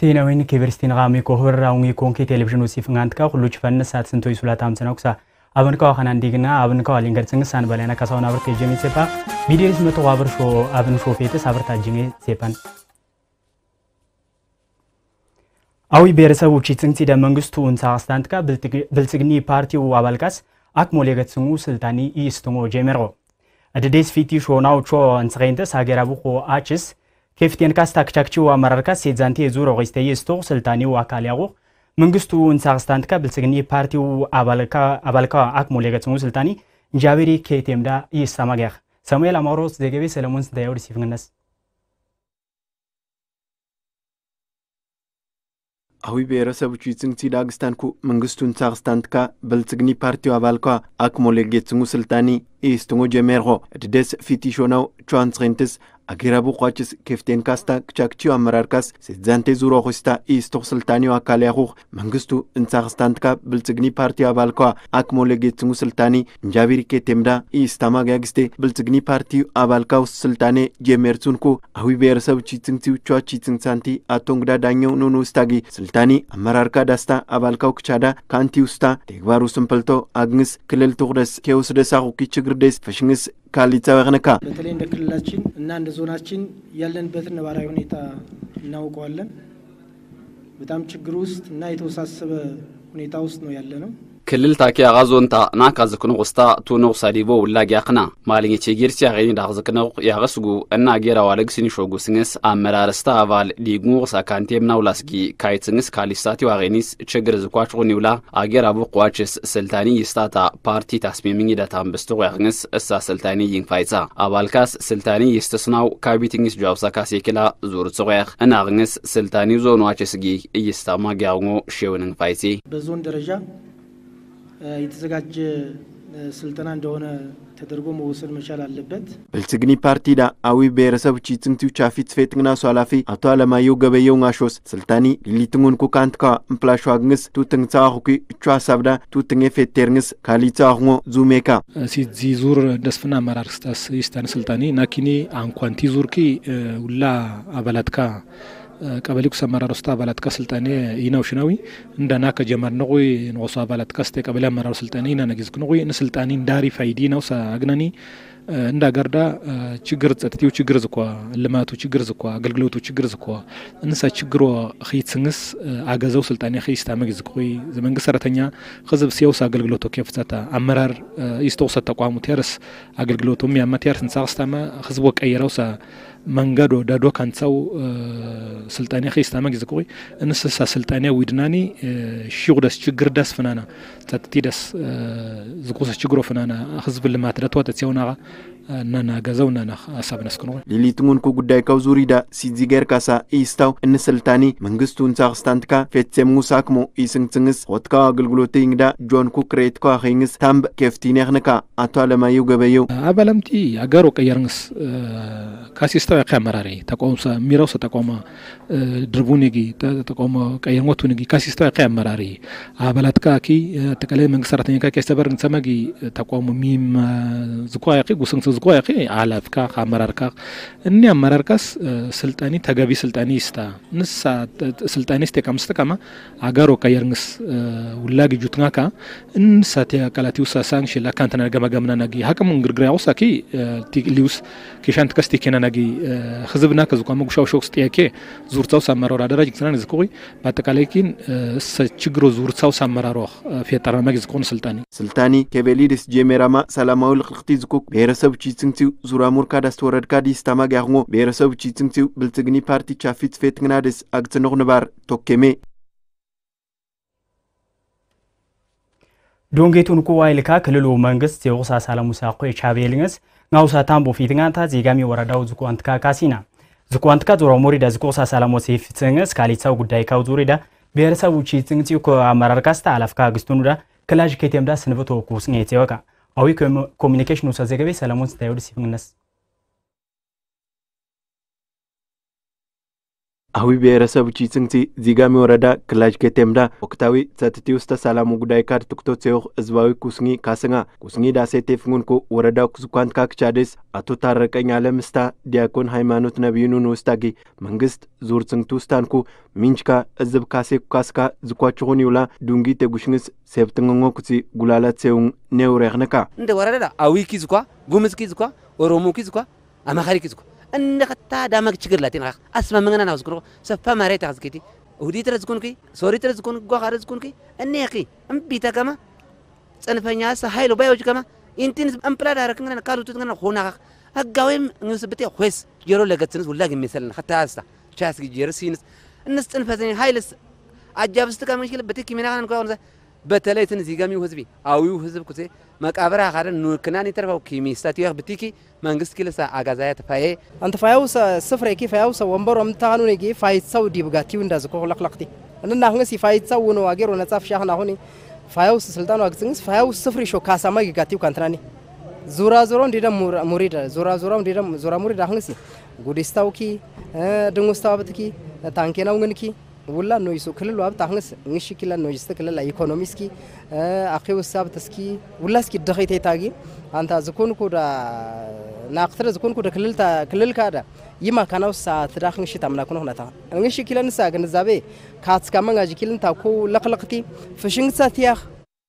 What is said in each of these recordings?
ቲናዊን ኬቨርስቲን ቃሚ ኮህብራ ውንጊ ኮንኪ ቴሌቪዥን ውሲፍ ንጋንትካ ሁሉች ፈንስ ሳት ስንቶይ ሱላት አምስና ኩሳ አብንካዋ ኸናንዲግና አብንካዋ ሊንገር ጽንግሳን በላይና ካሳውን አብርት የጀሜ ሴፓ ቪዲዮስ መቶ አብር አብን ሾ ፌትስ አብርት ሴፓን አዊ ብሔረሰብ ውጪ ጽንግሲ ደ መንግስቱ እንሳ አስታንትካ ብልጽግኒ ፓርቲው አባልቃስ አክሞሌ ገጽሙ ስልጣኒ ኢስትሞ ጀሜሮ እድዴስ ፊቲ ሾናው ቾ እንስኸይንተስ ሀገራቡኮ አችስ ኬፍቴንካስ ታክቻክቺው አመራርካስ ሴዛንቲ የዙር ኦቂስተየ ስቶቅ ስልጣኔው አካል ያቁ መንግስቱ እንሳክስታንትካ ብልጽግኒ ፓርቲው አባልካ አክሞል የገጽሙ ስልጣኒ እንጃቤሪ ኬቴምዳ ይሳማጊያህ ሳሙኤል አማሮስ ዘገቤ ሰለሞን ስንታየው ሲፍንነስ አዊ ብሔረሰቦች ይጽንግ ሲዳግስታንኩ መንግስቱን ሳክስታንትካ በልጽግኒ ፓርቲው አባልካ አክሞል የጌጽሙ ስልጣኒ dhiyeessitumuu jemeerho dhidees fitishonaw tirantsrentis agirabu qwachis kefteen kasta kchakchiyo አመራር ካስ ሴዛንቴ ዙሮ ሆስታ ኢስቶክ ስልጣኔው አካል ያኹኽ መንግስቱ እንሳኽስታንትካ ብልጽግኒ ፓርቲ አባልኳ አክሞሌ ጌትስንጉ ስልጣኒ እንጃቢሪኬ ቴምዳ ኢስታማ ጋግስቴ ብልጽግኒ ፓርቲ አባልካው ስልጣኔ ጄሜርሱንኩ አዊ ብሔረሰብ ቺትንግቲው ቿ ቺትንግሳንቲ አቶ እንግዳ ዳኘው ኑኑ ውስታጊ ስልጣኒ አመራርካ ዳስታ አባልካው ክቻዳ ካንቲ ውስታ ተግባሩ ኬውስደሳኹኪ ችግር ዱርዴስ ፈሽንግስ ካሊተ ወህነካ በተለይ እንደ ክልላችን እና እንደ ዞናችን ያለንበትን ነባራዊ ሁኔታ እናውቀዋለን። በጣም ችግር ውስጥ እና የተወሳሰበ ሁኔታ ውስጥ ነው ያለ ነው። ክልል ታኪያ ኣቓዞንታ ታቕና ካብ ዝክንቕ ስታ ቱኑቕ ሳዲቦ ውላግያኽና ማልኘቼ ጌርሲያ ኸይኒ ዳኽ ዝክንቕ ያኽስጉ እና ጌራዋለግ ስኒሾጉ ስንስ ኣብ መራርስታ ኣባል ዲግሙቕ ኣካንቴም ናውላስጊ ካይት ስንስ ካሊስታትዋ ኸይኒስ ችግር ዝኳችኹን ይብላ ኣጌር ኣቡ ቁዋችስ ስልታኒ ይስታታ ፓርቲ ታስሚምኝ ዳታንብስቲ ቑያኽንስ እሳ ስልታኒ ይንፋይጻ ኣባልካስ ስልታኒ ይስትስናው ካቢትኝስ ጃውሳ ካሴኪላ ዙር ጽቑያኽ እናቕንስ ስልታኒ ዞን ዋችስጊ እይስታማ ጊያውሞ ሼውንንፋይጺ በዞን ደረጃ የተዘጋጀ ስልጠና እንደሆነ ተደርጎ መወሰድ መቻል አለበት። ብልጽግኒ ፓርቲ ዳ አዊ ብሔረሰብ ቺትንቲው ቻፊት ፌትግናሱ ሷላፊ አቶ አለማየሁ ገበየው ŋአሾስ ስልጣኒ ሊሊትንጉን ኩካንትካ እምፕላሸዋግንስ ቱትንግጻዋኹኪ እቹ ሀሳብዳ ቱትንጌ ፌትቴርንስ ካሊጻዋኹ ዙሜካ ሲዚ ዙር ደስፍና አመራር ስታስ ይስታን ስልጣኒ ናኪኒ አንኳንቲ ዙርኪ ውላ አባላትካ ቀበሌ ኩሰመራር ውስጥ አባላትካ ስልጣኔ ኢናው ሽናዊ እንደና ከጀመርንቁ ንቆሶ አባላትካ ስተ ቀበሌ አመራሩ ስልጣኔ ኢና ነጊዝክንቁ ንስልጣኔ እንዳሪ ፋይዲ ናው አግናኒ እንዳ ጋርዳ ችግር ጸጥቲው ችግር ዝኳ ልማቱ ችግር ዝኳ አገልግሎቱ ችግር ዝኳ እንሳ ችግሮ ኸይትስንስ አገዘው ስልጣኔ ኸይስታመግ ዝኩይ ዘመንግስት ሰራተኛ ህዝብ ሲያውስ አገልግሎቶ ኬፍታታ አመራር ይስተውሰት ተቋሙ ቴርስ አገልግሎቱ ሚያማ ቴርስ ንሳ ክስታማ ህዝቦ ቀየረውሳ መንገዶ ዳዶ ካንፀው ስልጣኔ ጊዜ ግዝቁይ እንስሳ ስልጣኔ ዊድናኒ ሽጉ ደስ ችግር ደስ ፍናና ጸጥቲ ደስ ዝቁሰ ችግሮ ፍናና ህዝብ ልማት ደትዋ ተጽዮናኻ ነናገዘው ነና ሀሳብ ክንኮ ሌሊት እውን ጉዳይ ካብ ዙሪዳ ሲዚገር ካሳ ኢስታው እንስልታኒ መንግስቱ ንሳክስታንትካ ፌትሴም ሙሳክሞ ኢስንግስንግስ ሆትካው አገልግሎት ይንግዳ ጆን ኩ ኩክሬት ኳ ኸይንግስ ታምብ ኬፍቲኔኽንካ አቶ አለማየሁ ገበየው አበለምቲ አገሮ ቀየርንግስ ካሲስታው ያካ መራሪ ተቋምሰ ሚረውሰ ተቋማ ድርቡንጊ ተቋማ ቀየርሞቱንጊ ካሲስታው ያካ መራሪ አበላትካ ኪ ተቀለ መንግስት ሰራተኛ ካ ኬስተበር ንሰመጊ ተቋሙ ሚም ዝኳ ያቂ ጉስንግስ ህዝጎ ያኸ ዓላፍካ ኣመራርካ እኒ ኣመራርካስ ስልጣኒ ተገቢ ስልጣኒ ይስታ ንሳ ስልጣኒ ስቴካ ምስ ተቀማ ኣጋሮ ግጁትና ካ እንሳ ቲ ቃላቲ ውሳ ሳንሽ ላ ካንተና ገመገምና ናጊ ሃቅም ንግርግር ያውሳ ኪ ሊውስ ኪሻንት ከስቲ ኬና ናጊ ህዝብና ከዝኳ መጉሻው ሾክስ ጥያቄ ዙርታው ሳመራሮ አደራጅ ክስናን ዝኩ በአጠቃላይ ኪን ችግሮ ዙርታው ኣመራሮ ፌጠራማጊ ዝኮኑ ስልጣኒ ስልጣኒ ከቤሊድስ ጄሜራማ ሰላማዊ ልክልክቲ ዝኩክ ብሄረሰብ ቺጽንቲው ዙራ ሙርካ ዳስተ ወረድካ ዲስታማ ጋርሞ ብሔረሰብ ቺጽንቲው ብልትግኒ ፓርቲ ቻፊት ፌት ግናደስ አግጽኖኽ ንባር ቶኬሜ ዶንጌቱን ኩዋ ይልካ ክልሉ መንግስት የቁሳ ሳለሙሳ ኮ የቻቤልንስ ናውሳ ታምቦ ፊትናታ ዜጋሚ ወረዳው ዝኳንትካ ካሲና ዝኳንትካ ዞሮ ሞሪዳ ዝቆሳ ሳለሞሴ ፊትንስ ካሊሳው ጉዳይ ካው ዙሪዳ ብሔረሰቡ ቺጽንቲው ከአመራር ካስታ አላፍካ ግስቱኑዳ ክላጅ ኬቴምዳ ስንብቶ ኩስኔት ይወቃ አዊ ኮሚኒኬሽን ውሳ ዘገቤ ሰለሞን ስታይወድ ሲፍንግነስ አዊ ብሔረሰብ ቺጽንግቲ ዚጋሚ ወረዳ ክላጅ ከቴምዳ ወቅታዊ ጸጥቲ ውስተ ሰላሙ ጉዳይ ካድ ትኩቶት ሴዮኽ ህዝባዊ ኩስኒ ካስንጋ ኩስኒ ዳሴቴ ፍንጉንኩ ወረዳ ኩስኳንት ካክቻዴስ አቶ ታረቀኝ አለምስታ ዲያኮን ሃይማኖት ነቢዩኑን ውስታጊ መንግስት ዙር ጽንግቲ ውስታንኩ ሚንችካ እዝብ ካሴ ኩካስካ ዝኳችኹን ይውላ ዱንጊ ቴጉሽንግስ ሴብትንጎ ኩሲ ጉላላት ሴውን ኔውሬኽንካ እንደ ወረዳ አዊኪ ዝኳ ጉምዝኪ ዝኳ ኦሮሞኪ ዝኳ አማኻሪኪ ዝኳ እንኽታ ዳመግ ችግር ለቲን ኸ ኣስመ ምንግና ናብ ዝኩንኹ ሰፈ መሬት ኸ ዝኪቲ እሁዲትረ ዝኩንኪ ሶሪትረ ዝኩንኪ ጓኻረ ዝኩንኪ እኒኺ እምቢተ ከማ ፅንፈኛ ሃይሎ ባዮጅ ከማ ኢንቲን እምፕላድ ኣረክንግና ካልኦቱት ግና ኹና ኸ ሕጋዊም ንስብቴ ኾስ ጀሮ ለገትንስ ውላግ የሚሰልን ኸታስታ ቻስጊ ጀርሲንስ እንስ ፅንፈተኛ ሃይልስ ኣጃብስቲ ከመሽክል በቲ ኪሚና ኸ ንኳ በተለይ ትን ዚገሚው ህዝቢ አዊው ህዝብ ኩሴ መቃብራ ኻደን ኑክናን ይተርፈው ኪሚ ስታቲያ ብቲኪ መንግስት ኪልሳ አጋዛያ ተፋዬ አንተ ፋያው ስፍሬ ኪ ፋያው ሰ ወንበሮ ምታኑ ነጊ ፋይት ሰው ዲብጋቲው እንዳዝ ኮ ለቅለቅቲ እንና አሁን ሲ ፋይት ሰው ነው አገሮ ነጻፍ ሻህና ሁኒ ፋያው ስልጣኑ አግዝንስ ፋያው ስፍሪ ሾ ካሳማ ይጋቲው ካንትናኒ ዙራ ዙራ እንዲደ ሙሪድ ዙራ ዙራ እንዲደ ዙራ ሙሪድ አሁን ሲ ጉዲስታው ኪ ድንጉስታው ብትኪ ታንኬናው ግን ኪ ውላ ኖይሶ ክልል ዋብ ታኽንስ እንሽ ኪላ ኖይስተ ክልል ኢኮኖሚ እስኪ አኺው ሳብ ተስኪ ውላ እስኪ ደኸይተ ታጊ አንታ ዝኮን ኩዳ ናክትረ ዝኮን ኩዳ ክልልታ ክልል ካዳ ይማ ካናው ሳ ትዳኽን ሺ ታምና ኮነ ሁናታ እንሽ ኪላ ንሳ ግንዛቤ ካትስ ካማንጋ ጂኪልን ታኮ ለቅለቅቲ ፍሽንግሳ ቲያኽ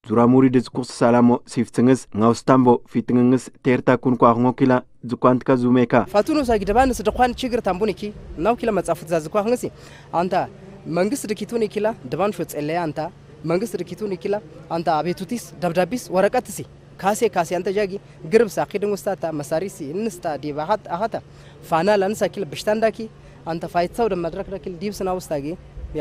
ዙራሙሪ ድዝቁስ ሰላሞ ሲፍትንግስ ngaustambo fitngngis terta kun kwa ngokila zukwantka zumeka fatuno sagidabani sdqwan chigir ኪ ናው ኪላ matsafut zazukwa ngisi አንታ መንግስት ድኪቱን ይኪላ ድባን ሾጸለያ አንታ መንግስት ድኪቱን ይኪላ አንታ አቤቱቲስ ወረቀት ሲ ካሴ ካሴ አንተ ጃጊ ግርብ ሳኺ ድንጉስታታ መሳሪሲ እንስታ ዲባ ሀት አሃታ ፋና ለንሳ ኪል ብሽታንዳኪ አንተ ፋይትሳው ደመድረክ መድረክ ደኪል ዲብስና ውስታጊ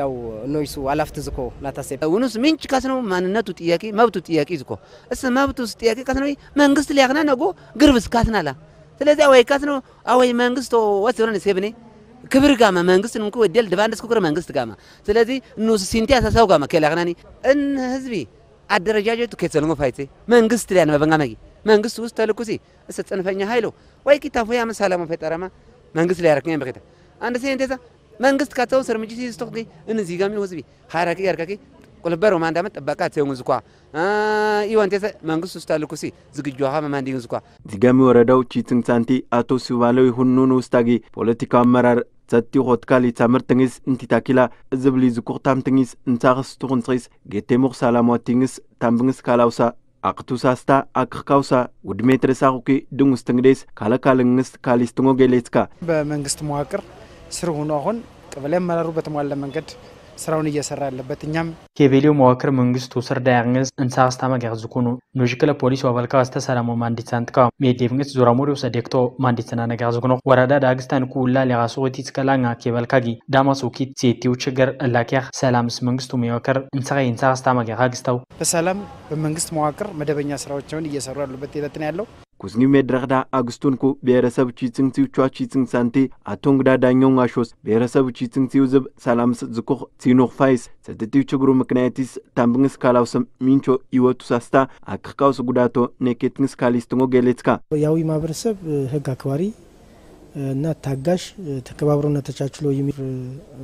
ያው ኖይሱ አላፍት ዝኮ ናታሴ ውኑስ ምንጭ ካስነው ማንነቱ ጥያቄ መብቱ ጥያቄ ዝኮ እስ መብቱ ስ ጥያቄ ካስነው መንግስት ሊያክና ነጎ ግርብስ ካስናላ ስለዚህ አወይ ካስነው አወይ መንግስት ወስ ብረን ሴብኔ ክብር ጋማ መንግስት ንኩ ወደል ድባንደስ ኩክረ መንግስት ጋማ ስለዚህ ንሱ ሲንቲያ ሰሰው ጋማ ከላክናኒ እን ህዝቢ አደረጃጀቱ ከሰልሞ ፋይቴ መንግስት ላይ አንበበንጋ መጊ መንግስት ውስጥ ተልኩሲ እሰ ጽንፈኛ ኃይሎ ወይ ኪታፎ ያመ ሰላማ ፈጠረማ መንግስት ላይ ያረክኛ በከታ አንደ ሲንቴዛ መንግስት ካተው ሰርምጂ ሲስቶክ እንዚ ጋሚ ወዝቢ ሀራቂ ያርካቂ ቁልበሮ ማንዳመ ጠበቃ ተዩን ዝኳ ኢወንቴ መንግስት ውስጥ አልኩሲ ዝግጁ ሀ መማንዲ ዝኳ ዚገሚ ወረዳው ቺትን ሳንቲ አቶ ሲባለው ሁኑን ውስታጊ ፖለቲካዊ አመራር ሰቲ ኾትካል ይታምር ትንግስ እንቲታኪላ እዝብሊ ይዝኩቕ ትንግስ እንሳኽስ ትኹን ትኽስ ጌቴሙቕ ሰላሟ ትንግስ ታምብንግስ ካላውሳ ኣቕቱሳስታ ኣክኽካውሳ ውድሜ ትርሳኹኪ ድንጉስ ትንግዴስ ካለ ካልንግስ ካሊስትንጎ ጌሌትካ በመንግስት መዋቅር ስር ሁኖ አሁን ቀበሌ አመራሩ በተሟላ መንገድ ስራውን እየሰራ ያለበት እኛም የቤሌው መዋክር መንግስቱ ስር ዳያንስ እንሳ አስታመግ ያዝኩኑ ኖሽክለ ፖሊስ ወበልካ አስተሰላሞ ሰላሙ ማንዲሳን ጥቃ ሜዴቭንግስ ዙራሙሪ ውሰ ደግቶ ማንዲስና ነገ ያዝኩኖ ወረዳ ዳግስታን ኩላ ኬበልካ ጊ ኬበልካጊ ዳማሶኪት ሴቲው ችግር እላኪያ ሰላምስ መንግስቱ መዋክር እንሳ እንሳ አስታመግ ያግስተው በሰላም በመንግስት መዋክር መደበኛ ስራዎችን እየሰሩ ያሉበት ሂደት ነው ያለው። kusni meድረክዳ ኩ ብሔረሰብ ቺትንቲውቿ ቺትንግ ሳንቴ አቶ እንግዳ ዳኛውን ኣሾስ ብሔረሰብ ቺትንቲው ዝብ ሰላምስ ዝኩኽ ሲኖኽ ፋይስ ሰትቲው ችግሩ ምክንያትስ ታምብንግስ ካላውስም ሚንቾ ይወቱ ሳስታ አክካውስ ጉዳቶ ኔኬትንግስ ካሊስትንጎ ገሌትካ ያዊ ማህበረሰብ ህግ አክባሪ እና ታጋሽ ተከባብሮና ተቻችሎ የሚኖር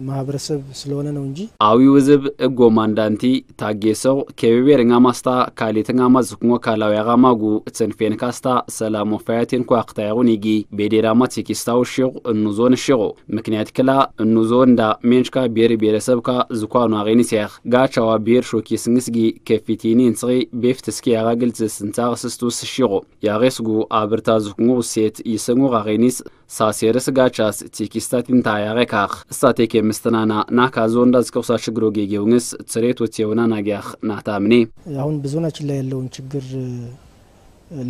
ማህበረሰብ ስለሆነ ነው እንጂ አዊ ውዝብ እጎማ እንዳንቲ ታጌ ሰው ከቤቤርኛ ማስታ ካሌትኛ ማዝኩሞ ካላዊ ያቃማጉ ትንፌን ካስታ ሰላሞ ፋያቴን ኳክታ ያሁን ይጊ ቤዴዳማ ቴኪስታው ሽቁ እኑዞን ሽቁ ምክንያት ክላ እኑዞ እንዳ ሜንሽካ ቤር ቤረሰብካ ዝኳኑ አሬኒስያኽ ጋቻዋ ቤር ሾኪ ስንግስጊ ከፊቲኒ እንስቂ ቤፍትስኪ ያጋ ግልጽ ስንታቅስስቱ ስሽቁ ያሬስጉ አብርታ ዝኩሞ ውሴት ይሰንጉ አሬኒስ ሳሴር ስጋቻስ ቲኪስታቲን ታያሬካኽ እሳቴክ የምስትናና ናካ ዞንዳ ዝቀውሳ ሽግሮ ጌጌውንስ ትሬት የውና ናጊያኽ ናታምኔ አሁን ብዙናችን ላይ ያለውን ችግር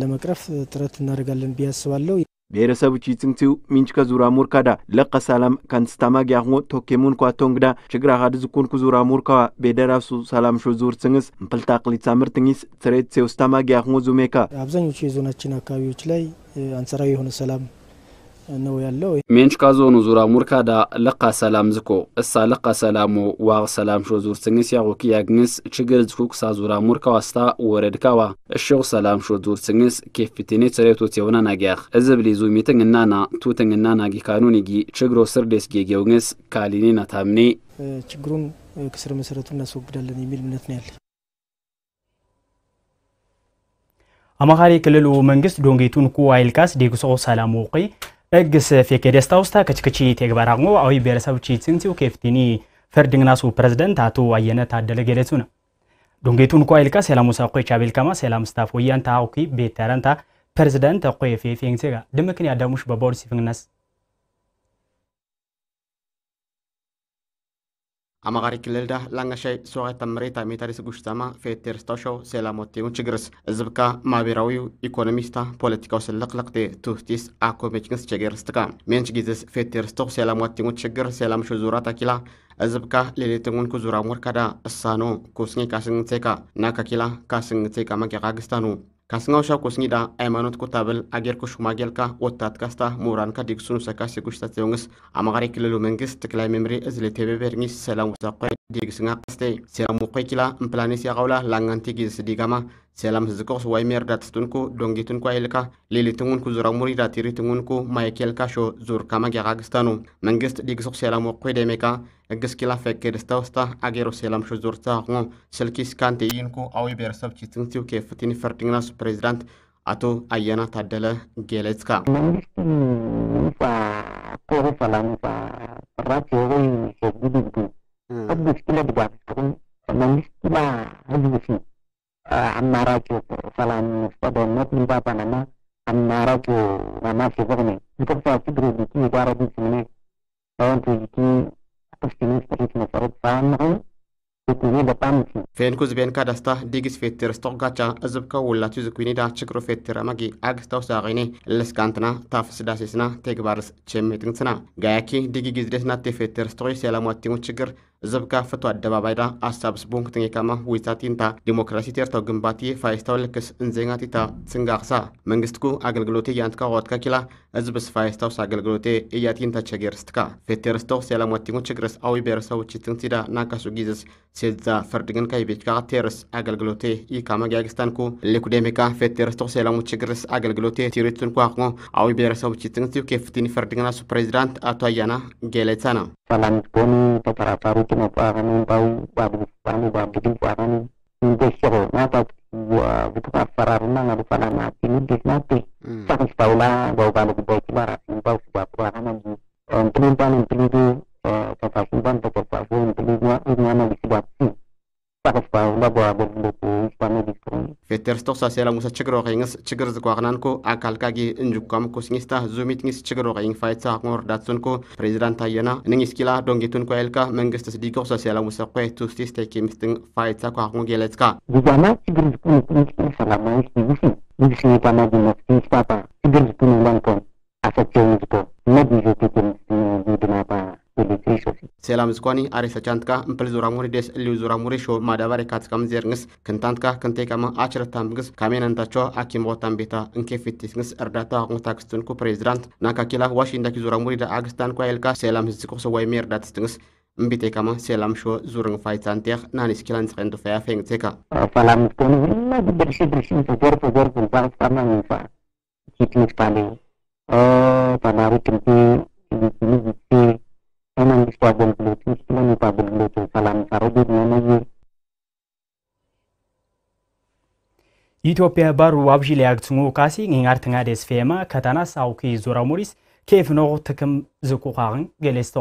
ለመቅረፍ ጥረት እናደርጋለን ብያስባለሁ። ብሔረሰቡ ቺትንቲው ሚንችከ ዙራ ሙርካዳ ለቀ ሰላም ከንስታማግ ያሆ ቶኬሙን ኳቶንግዳ ቶንግዳ ችግራ ሀድ ዝኩንኩ ዙራ ሙርካዋ ቤደራሱ ሰላም ሾ ዙር ትንግስ ምፕልታ ቅሊት ሳምር ትንጊስ ትሬት ሴውስታማግ ያሆ ዙሜካ አብዛኞቹ የዞናችን አካባቢዎች ላይ አንሰራዊ የሆነ ሰላም ነው ያለው። ሜንሽካ ዞኑ ዙራ ሙርካዳ ለቃ ሰላም ዝኮ እሳ ለቃ ሰላሙ ዋቅ ሰላም ሾ ዙር ስንግስ ያቁኪ ያግንስ ችግር ዝኩ ክሳ ዙራ ሙርካ ዋስታ ወረድካዋ እሽቁ ሰላም ሾ ዙር ስንግስ ኬፍቲኔ ትሬቶት የሆና ናጊያኽ እዚ ብሊዙ ሚትንግናና ቱትንግናና ጊካኑኒጊ ችግሮ ስር ደስ ጌጌውንስ ካሊኔ ናታምኔ ችግሩን ክስር መሰረቱ እናስወግዳለን የሚል እምነት ነው ያለ አማኻሪ ክልሉ መንግስት ዶንጌቱን ኩ አይልካስ ዴጉሶ ሰላም ውቂ ኤግስ ፌኬ ደስታ ውስታ ከችክቺ ቴግበራሞ አዊ ብሔረሰብቺ ጽንቲው ኬፍቲኒ ፈርድንግናሱ ፕሬዝደንት አቶ አየነ ታደለ ገለጹ ነው ዱንጌቱን ኳ ይልቃ ሰላሙ ሳቆ ቻቤልካማ ሰላም ስታፍ ወያን ታውቂ ቤተረንታ ፕሬዝደንት ቆይ ፌፌንግሴጋ ድምክን ያዳሙሽ በቦርድ ሲፍንግነስ አማቃሪ ዳ ላንጋሻይ ሶቀተ መሬታ ሜታሪስ ጉሽታማ ፌቴርስታሾው ሴላሞቴውን ችግርስ እዝብካ ማቢራዊው ኢኮኖሚስታ ፖለቲካው ስለቅለቅቴ ቱህቲስ አኮሜችንስ ቸገርስትካ ሜንች ጊዜስ ፌቴርስቶ ሴላሞቴውን ችግር ሴላምሾ ዙራ ታኪላ እዝብካ ሌሌትንውን ኩዙራ ሞርካዳ እሳኖ ኩስኒ ካስንግቴካ ናካኪላ ካስንግቴካ መቂያቃ ግስታኑ ካስጋውሻ ኮስኒዳ ሃይማኖት ኮታበል አጌርኮ ሹማጌልካ ወታት ካስታ ምሁራንካ ዲግሱን ሰካሲ ጉሽታት ዘውንግስ አማኻሪ ክልሉ መንግስት ጠቅላይ መምሪ እዝለ ቴበበርኒስ ሰላም ወሳቆ dig sẽn yãk tɩ sẽram wʋk la n pla nins yagola digama selam sẽn waimer dat y merda tɩ tʋn ko dongi tʋn koa yelka lele tɩ wẽn ko zora morɩda sho zor kama gɛga gistanu nan gist digsg selam wa koɩdɛme ka gɩski la fɛkkd stausta selam sho zor taagẽ selkis kan tɩ yɩn ko a wɩ bɛrsab tɩ tɩng tɩ kef tɩ ne fɛrtɩngã su president a tʋ a yɛna t'a dɛlɛ gɛlɛtska Rakyat ini bisa duduk ህዝቦች መንግስት ሲ ሰላም መሰረት ፌንኩዝ ቤንካ ደስታ ዲግስ ፌትር ስቶጋቻ እዝብ ከውላችሁ ዝኩኒዳ ችግሩ ፌትር አመጊ አግስተው ሳቂኔ ልስካንትና ታፍ ስዳሴስና ተግባርስ ቸሜትንስና ጋያኪ ዲጊ ጊዝዴስና ቴፌትር ስቶይ ሰላሟቲሙ ችግር ዝብካ ዘብጋፈቱ አደባባይዳ አሳብስቦን ክትኘካማ ዊታቲንታ ዲሞክራሲ ቴርተው ግንባቲ ፋይስታው ልክስ እንዜኛቲታ ትስንጋቅሳ መንግስትኩ አገልግሎቴ ያንትካ ቆትካ ኪላ እዝብስ ፋይስታውስ አገልግሎቴ እያቲንታ ቸጌርስትካ ፌቴርስተው ወቲሙ ችግርስ አዊ ብሔረሰቡ ሲዳ ናካሱ ጊዜስ ሴዛ ፈርድግን ካይቤችካ ቴርስ አገልግሎቴ ኢካማ ጊያግስታንኩ ሊኩዴሜካ ፌቴርስተው ሰላሙ ችግርስ አገልግሎቴ ቲሪቱንኩ አቅሞ አዊ ብሔረሰቡ ችትንቲው ኬፍቲኒ ፈርድግናሱ ፕሬዚዳንት አቶ አያና ጌሌታ ነው ሰላም ቦኒ ተጠራጣሩ kina paranu bau babu panu babu di paranu inde sero na ba wa butu ka farar na ngaru pana na tini des na te sakun spau na bau panu ku bau kumara bau kubau paranu yang perlu itu pasal kumpan atau pasal kumpan perlu gua ngana di kubatu feterstoq sasiala musa chigroqengiz chigir zikwaqnanku akalkagi injukkam kusngista zumitngis chigroqeng faitsa ngor datsunku president tayena ning iskila dongitun ko elka mengist sdiqoq sasiala musa qe tustis tekimistin faitsa qaqngu geletska gugana chigir zikun kuntin salamais digusi digusi pana dinastis papa chigir zikun ulanton asatjengito seelamis kwani ariisachaantka impilzuuramuurides illiuzuuramuurisho maadabare kaatsikamizeerngis kintaantka kinteekama achiratamgis kamenantacho akimbootambeta inkeefittisngis erdaata qungtakistinku prezidaant nakakila washindakizuuramuurida agistan kwayelka seelamsisiqoqso wayme erdaatistngis mbitekama seelamsho zuringfaytsanteeq naaniskilansiqendufaya fengtseka palamtkoni mimma dibersi bersin fogor fogor fulbaq tamanfa kitlis oh, pane panaru tempi tempi የመንግስቱ አገልግሎት ውስጥ ለኔት አገልግሎት ሰላም ሳረጉድ ነነየ ኢትዮጵያ ባሩ አብዢ ሊያግትሙ ካሲ ኝአርትኛ ፌማ ከተናስ አውኪ ሞሪስ ኬፍ ኖ ትክም ዝቁኻኽን ገሌስቶ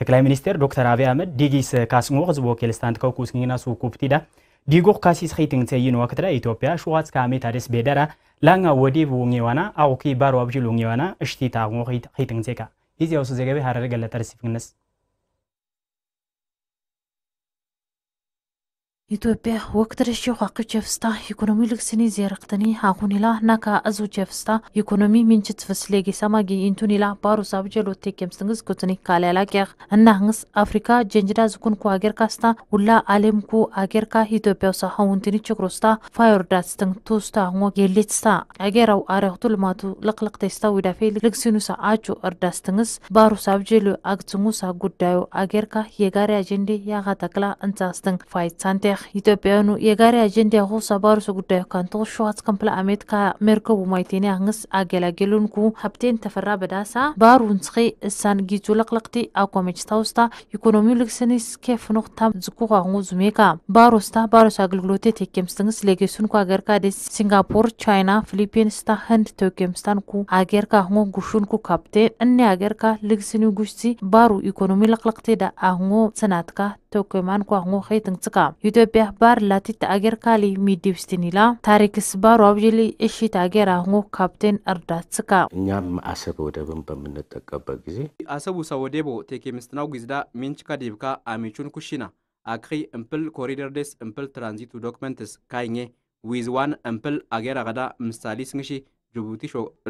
ጠቅላይ ሚኒስቴር ዶክተር አብይ አህመድ ዲጊስ ካስሞ ህዝቦ ኬልስታንት ከኩስ ኝና ኩፕቲዳ ዲጎ ካሲ ኸይትንግ ተይን ወክትዳ ኢትዮጵያ ሸዋት ካሜ ደስ ቤደራ ላንጋ ወዴብ ውኜዋና አውኪ ባሩ አብዢ ሉኜዋና እሽቲታ ኸይትንግ ዜካ إذا وصل زي جابي هرجع لا ترسي في الناس ኢትዮጵያ ወቅት ዋቅቸፍስታ ኢኮኖሚ ልግስኒ ዜረክትኒ አሁኒላ ናካ አዙ ቸፍስታ ኢኮኖሚ ሚንችት ፍስሌ ጌሰማጊ ኢንቱኒላ ባሩ ባሩሳብ ጀሎቴ ኬምስትንግዝ ኩትኒ እና እናህንስ አፍሪካ ጀንጅዳ ዝኩንኩ አገር ካስታ ውላ አሌምኩ አገርካ ኢትዮጵያ ውሳ ሀውንትኒ ችግሮስታ ፋዮርዳትስትን ቱስታ ሆ ጌሌትስታ አገራው አረክቱ ልማቱ ልቅልቅ ተስታ ዊዳፌ ሳ አቹ እርዳስትንግስ ባሩ ባሩሳብ ጀሎ ሳ ጉዳዩ አገርካ የጋሪ አጀንዴ ያኻተክላ እንሳስትን ፋይት ሳንቴ ሜክ ኢትዮጵያኑ የጋሪ አጀንዲ ያሁ ሰባሩሱ ጉዳዩ ካንቶ ሸዋት ከምፕላ አሜትካ ሜርከቡ ማይቴኒ አንግስ አገላገሉንኩ ሀብቴን ተፈራ በዳሳ ባሩን ስኺ እሳን ጊቱ ለቅለቅቲ አኳመችታውስታ ኢኮኖሚው ልግስኒስ ኬፍ ኖክታም ዝኩ ኳንጉ ዙሜካ ባሮስታ ባሮስ አገልግሎቴ ቴኬምስትንግስ ሌጌሱንኩ አገርካ ደስ ሲንጋፖር ቻይና ፊሊፒንስታ ህንድ ቴኬምስታንኩ አገርካ ሁ ጉሹንኩ ካፕቴን እኒ አገርካ ልግስኒ ጉሽቲ ባሩ ኢኮኖሚ ለቅለቅቴ ዳ አሁ ስናትካ ተኮይማን ኳክሞኸይ ትንጽቃ ኢትዮጵያ ባር ላቲት አገር ካሊ ሚዲብስቲኒላ ታሪክስ ባሩ አብጅሊ እሺት አገር አህሞ ካፕቴን እርዳት ስካ እኛም አሰብ ወደብን በምንጠቀበት ጊዜ አሰቡ ሰወዴቦ ቴኬምስትናው ጊዝዳ ሚንች ካዲብካ አሚቹን ኩሽና አክሪ እምፕል ኮሪደር ደስ እምፕል ትራንዚቱ ዶክመንትስ ካይኘ ዊዝዋን እምፕል አገር አቀዳ ምሳሌ ስንሺ ጅቡቲ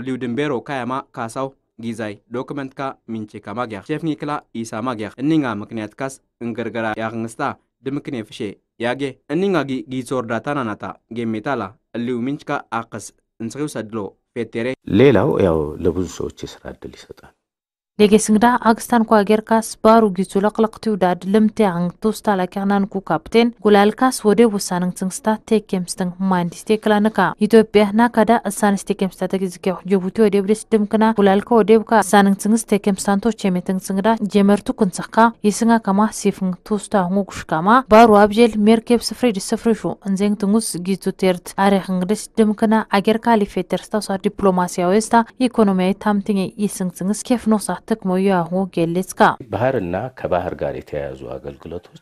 ሊው ድንቤሮ ካያማ ካሳው ጊዛይ ዶክመንት ካ ሚንቼ ካ ማግያክ ሼፍኒ ክላ ኢሳ ማግያ እኒንጋ ምክንያት ካስ እንገርገራ ያክንስታ ድምክን የፍሼ ያጌ እኒንጋ ጊ ጊዞርዳ ታናናታ ጌሜታላ እሊው ካ አክስ እንስኪው ሰድሎ ፌቴሬ ሌላው ያው ለብዙ ሰዎች የስራ እድል ይሰጣል። Legesingda agstan kuagerkas baru udad ang tosta la tustalakernan ku kapten gulal kas wode tekem mandi stekla naka. Ito na kada asan stekem jobuti wusanngtsingsta tekemsting mandiste klanaka ethiopia nakada asanistekemsta tagizke jibuti odebres dimkna gulalka odebka sanngtsings tekemstanto tu jemertu kunsaka isinga kama sifung tosta tusta ngugushkama baru abjel merkeb sifrid tert are gitutert arehngdes dimkna agerka lifetersta sa diplomasiya westa ekonomiya tamtinge isingtsings kefnosa አርቲክ ሞያሁ ጌሌስካ ባህርና ከባህር ጋር የተያያዙ አገልግሎቶች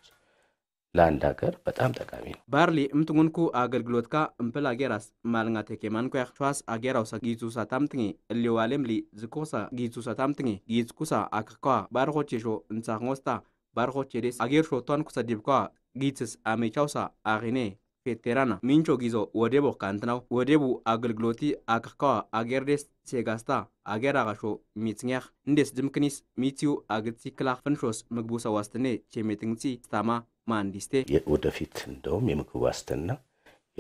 ለአንድ ሀገር በጣም ጠቃሚ ነው። ባርሊ እምትጉንኩ አገልግሎት ካ እምፕል አጌራስ ማልንጋ ቴኬማን ኮ ያክቸዋስ አጌራውሳ ጊቱሳ ታምትኝ ሊ ዝኮሳ ጊቱሳ ታምትኝ ጊዝኩሳ አክኳ ባርኮች ሾ እንሳክሞስታ ባርኮች የዴስ አጌር ሾቷን ኩሰዲብኳ ጊትስ አሜቻውሳ አሪኔ ፌቴራና ሚንቾ ጊዞ ወዴቦ ካንትናው ወዴቡ አገልግሎቲ አክካዋ አጌርዴስ ሴጋስታ አጌር አቃሾ ሚትኛህ እንዴስ ድምክኒስ ሚትዩ አግቲ ክላህ ፍንሾስ ምግቡ ሰዋስትኔ ቼሜትንግሲ ስታማ ማንዲስቴ ወደፊት እንደውም የምግብ ዋስትና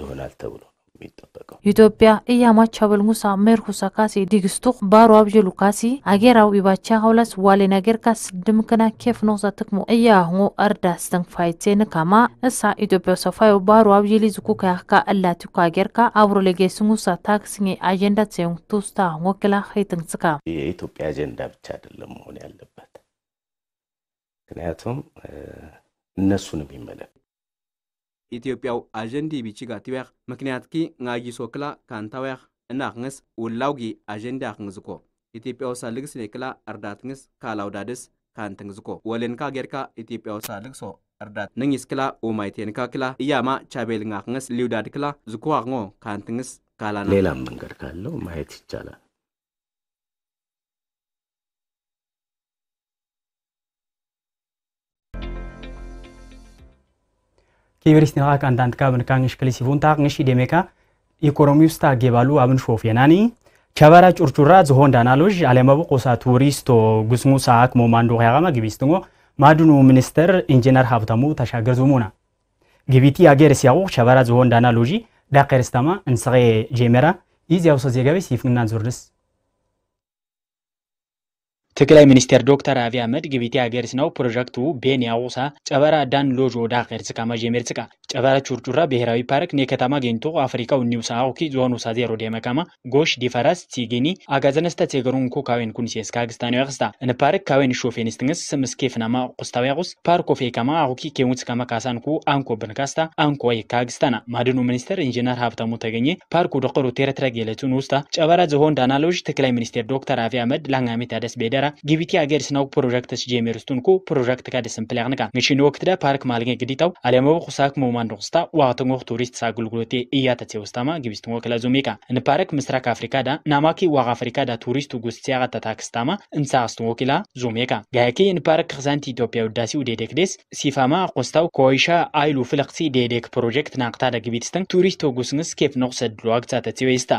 ይሆናል ተብሎ የሚጠበቀው። ኢትዮጵያ እያማቻ በልሙሳ ሙሳ ሜርኩሳ ካሴ ዲግስቱክ ባሮ አብጀሉ ካሲ አጌራው ኢባቻ ሀውላስ ዋሌ ነገር ካስ ድምክና ኬፍ ኖሳ ትክሞ እያሁ እርዳስ ስተንፋይቴ ንካማ እሳ ኢትዮጵያ ሰፋዩ ባሮ አብጀሊ ዝኩ ከያካ እላቲኩ አጌርካ አብሮ ለጌስንጉሳ ታክስኜ አጀንዳ ሴንግ ቱስታ ወክላ ሄትንስካ የኢትዮጵያ አጀንዳ ብቻ አይደለም መሆን ያለበት ምክንያቱም እነሱንም ይመለከ ኢትዮጵያው አጀንዲ ቢቺጋ ቲዌኽ ምክንያትኪ ŋaጊ ሶክላ ካንታዌኽ እናኽŋስ ውላውጊ አጀንዲ አኽŋዝኮ ኢትዮጵያው ሳልግስ ኔክላ እርዳትŋስ ካላውዳድስ ካንትንግዝኮ ወሌንካ ጌርካ ኢትዮጵያው ሳልግሶ እርዳት ንኝስ ክላ ኡማይቴንካ ክላ እያማ ቻቤልŋ ሊውዳድ ክላ ዝኩዋኽŋ ካንትንስ ካላና ሌላም መንገድ ካለው ማየት ይቻላል። kibirisni haa kan daan kaaban kaan ishkali sifuun taaq nishi ጌባሉ ኢኮኖሚውስ ሾፍ አብን ሾፌናኒ ቸበራ ጩርቹራ ዝሆን ዳናሎጅ አለመቡ ቆሳ ቱሪስቶ ጉስሙ ሳክ ሞማንዶ ያማ ግቢስትንጎ ማድኑ ሚኒስተር ኢንጂነር ሀብታሙ ተሻገር ዝሙና ግቢቲ አገር ሲያው ቸበራ ዝሆን ዳናሎጂ ዳቀርስተማ እንስሬ ጄሜራ ይዚያውሰ ዜጋቤ ሲፍንና ዙርድስ ትግራይ ሚኒስትር ዶክተር አብይ አህመድ ግቢቲ አገርሲነው ፕሮጀክቱ ቤን ያውሳ ጨበራ ዳን ሎጆ ዳኸርስ ከመጀ ሜርጽቃ ጨበራ ቹርቹራ ብሔራዊ ፓርክ ከተማ ጌንቶ አፍሪካው ኒው ሳውኪ ዞኑ ሳዜሮ ዴመካማ ጎሽ ዲፈራስ ሲጊኒ አጋዘነስተ ሴገሩን ኩ ካዌን ኩን ሲስካ ግስታኒ ያክስታ እነ ፓርክ ካዌን ሾፌን ስትንግስ ስምስኬፍ ናማ ቁስታዊ ያቁስ ፓርክ ኦፍ ኤካማ አሁኪ ኬሙት ከማ ካሳንኩ አንኮ ብንካስታ አንኮ ይካግስታና ማድኑ ሚኒስትር ኢንጂነር ሀብታሙ ተገኘ ፓርኩ ዶቆሩ ቴረትረጌለቱን ውስታ ጨበራ ዝሆን ዳናሎጅ ትግራይ ሚኒስትር ዶክተር አብይ አህመድ ላንጋሜት ያደስ ቤዳ gara gibitii ስናው ፕሮጀክት ጀሜርስቱን ስቱንኩ ፕሮጀክት ካደ ሰምፕል ደስምፕሊያቅንቃ ምሽን ወቅት ደ ፓርክ ማልገ ግዲታው አለመቦ ኩሳክ ሞማን ንቁስታ ዋቅትን ወቅ ቱሪስት ሳግልግሎቴ እያተት ውስታማ ግቢስትን ወክለ ዙሚቃ ንፓረክ ምስራቅ አፍሪካ ዳ ናማኪ ዋቅ አፍሪካ ዳ ቱሪስት ጉስት ጉስቲያቀ ተታክስታማ እንሳ እንሳቅስትን ወኪላ ዙሜቃ ጋያኪ ንፓረክ ክዛንቲ ኢትዮጵያ ውዳሲ ውዴዴክ ደስ ሲፋማ ቆስታው ኮይሻ አይሉ ፍለቅሲ ዴዴክ ፕሮጀክት ደ ግቢትስተን ቱሪስት ወጉስንስ ኬፍ ነቁሰድሉ አግዛተት ይወይስታ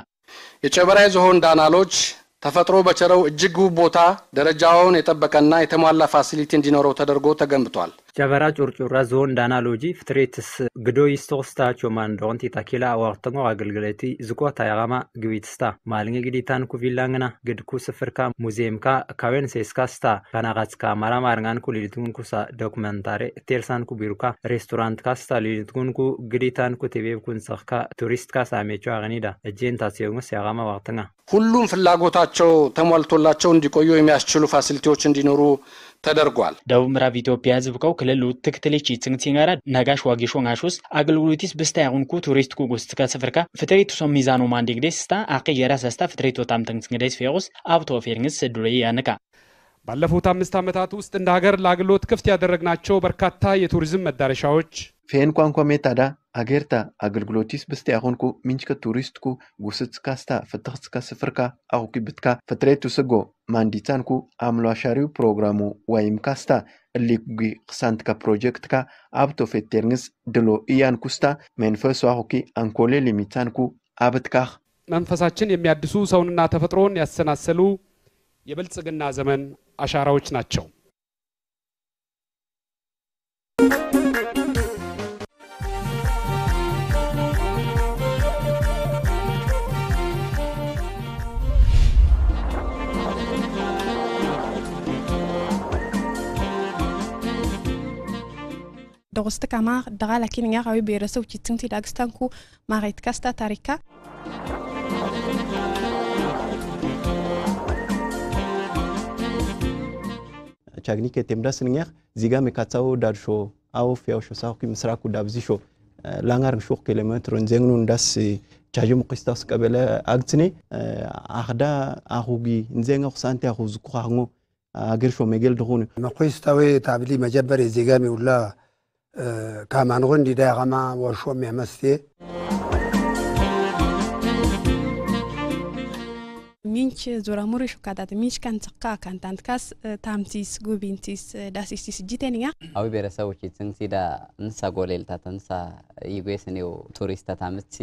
የጨበራይ ዝሆን ዳናሎች ተፈጥሮ በቸረው እጅግ ውብ ቦታ ደረጃውን የጠበቀና የተሟላ ፋሲሊቲ እንዲኖረው ተደርጎ ተገንብቷል። ጨበራ ጩርጩራ ዞን ዳናሎጂ ፍትሬትስ ግዶ ይስቶስታቾ ማንዶንቲ ታኪላ ዋርተንጎ አገልግሎቲ ዝቆታ ያማ ግቢትስታ ማልኝ ግዲታን ኩቪላንግና ግድኩ ስፍርካ ሙዚየምካ ካዌን ሴስካስታ ካናቃትስካ ማራ ማርንጋንኩ ሊልትጉንኩ ሳ ዶክመንታሬ ቴርሳንኩ ቢሩካ ሬስቶራንትካስታ ሊልትጉንኩ ግዲታንኩ ቴቤብኩንሰኽካ ቱሪስትካ ሳሜቾ አግኒዳ እጄን ታስየጉስ ያማ ዋርተንጋ ሁሉም ፍላጎታቸው ተሟልቶላቸው እንዲቆዩ የሚያስችሉ ፋሲሊቲዎች እንዲኖሩ ተደርጓል። ደቡብ ምዕራብ ኢትዮጵያ ህዝብ ከው ክልል ትክትልች ትክትልቺ ትንቲንጋራ ነጋሽ ዋጊሾ ናሹስ አገልግሎቲስ ብስታ ያሁንኩ ቱሪስት ኩ ኩጉስ ከስፍርካ ፍትሬቱ ሶም ሚዛኑ ስታ አቂ የራሰስታ ፍትሬቱ ወታም ወጣም ግዴስ ፌቁስ አብቶ ፌርንስ ዱሬ ያንቃ ባለፉት አምስት ዓመታት ውስጥ እንደ ሀገር ለአገልግሎት ክፍት ያደረግናቸው በርካታ የቱሪዝም መዳረሻዎች ፌን ቋንቋ ሜታዳ ኣጌርታ ኣገልግሎቲስ በስተያ ኣኾንኩ ምንጭከ ቱሪስትኩ ስታ ፈትኽጽካ ስፍርካ ኣኹኪብትካ ፍትሬት ስጎ ማንዲጻንኩ ኣምሏሻሪው ፕሮግራሙ ዋይምካ ስታ እሊጉጊ ክሳንትካ ፕሮጀክትካ ኣብ ፌቴርንስ ድሎ እያንኩ ስታ መንፈሱ ኣኹኪ ኣንኮሌ ሊሚጻንኩ ኣብትካኽ መንፈሳችን የሚያድሱ ሰውንና ተፈጥሮን ያሰናሰሉ የበልጽግና ዘመን አሻራዎች ናቸው። dhoqosta kamaa dhaqaala kiniga qabi beerasa ujitinti daagistaanku maaraydkasta taarika ቻግኒክ የቴምዳስ ንኛኽ ዚጋ ሜካጻው ዳድሾ አውፍ ያውሾ ሳኹኪ ምስራኩ ዳብዚሾ ላንጋር ንሹኽ ኪሎሜትር ንዜግኑ እንዳስ ቻጅ ሙቂስታውስ ቀበለ አግትኔ አኽዳ አኹጊ እንዜጋ ኩሳንቲ አኹ ዝኩኻኽሞ አገርሾ ሜጌል ድኹን መኩስታዌ ታብሊ መጀመር የዜጋ ሚውላ ካማንኹን ዲዳይኸማ ወሾም የመስቴ ምንች ዙራሙሪ ሹካታት ምንች ከንትካ ከንታንትካስ ታምቲስ ጉቢንቲስ ዳሲስቲስ ጂቴንያ አዊ ብሔረሰቦች ትንሲዳ እንሳ ጎሌልታ ተንሳ ይጎስኔው ቱሪስታ ታምቲ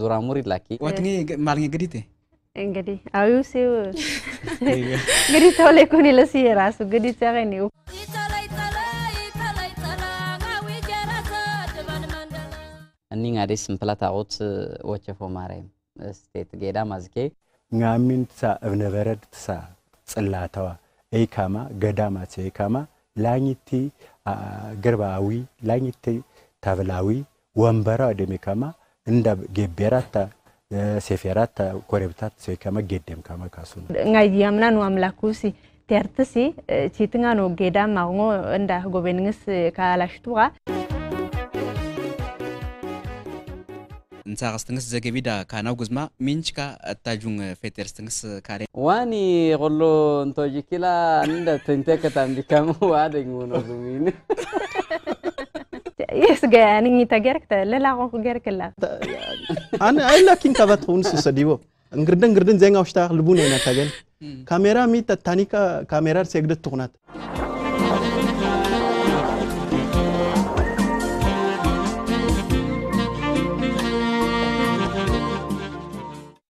ዙራሙሪ ላኪ ወትኒ ማልኝ ግዲቴ እንግዲህ አዊው ሲው እንግዲህ ተውሌኮኒ ለሲ የራሱ ግዲት ያገኒው aning ade simplata ot woche fo mare state geda mazke ngamin tsa evne vered tsa ጽላተዋ ኤካማ ገዳማት ኤካማ ላኝቲ ገርባዊ ላኝቲ ታብላዊ ወንበራ ደሜካማ እንዳ ጌቤራታ ሴፌራታ ኮሬብታት ሴካማ ጌደም ካማ ካሱ ngayyamna nu amlakusi tertisi chitinga no gedam maungo nda gobenngis kalashtuwa ka saaqastingas zagabida kaanaw guzma minchka attajung feterstingas kare wani gollo ntojikila ninda tenteka tambikamu wadeng munozumini يسقى يعني تجارك لا لا غو جارك لا انا اي لكن كبت هون سديو እንግርደን እንግርደን ዜንጋው ሽታ ልቡን Kamera mi ሚት ታኒካ kamera ሲግደት ትሁናት